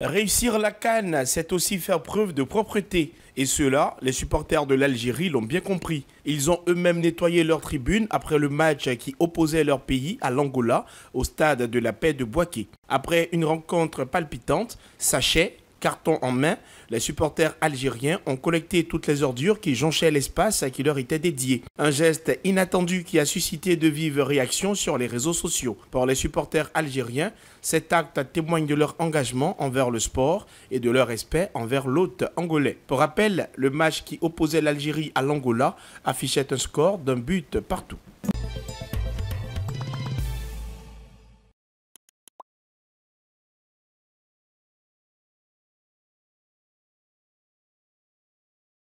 Réussir la canne, c'est aussi faire preuve de propreté. Et cela, les supporters de l'Algérie l'ont bien compris. Ils ont eux-mêmes nettoyé leur tribune après le match qui opposait leur pays à l'Angola au stade de la paix de Boaké. Après une rencontre palpitante, sachez carton en main, les supporters algériens ont collecté toutes les ordures qui jonchaient l'espace à qui leur était dédié. Un geste inattendu qui a suscité de vives réactions sur les réseaux sociaux. Pour les supporters algériens, cet acte témoigne de leur engagement envers le sport et de leur respect envers l'hôte angolais. Pour rappel, le match qui opposait l'Algérie à l'Angola affichait un score d'un but partout.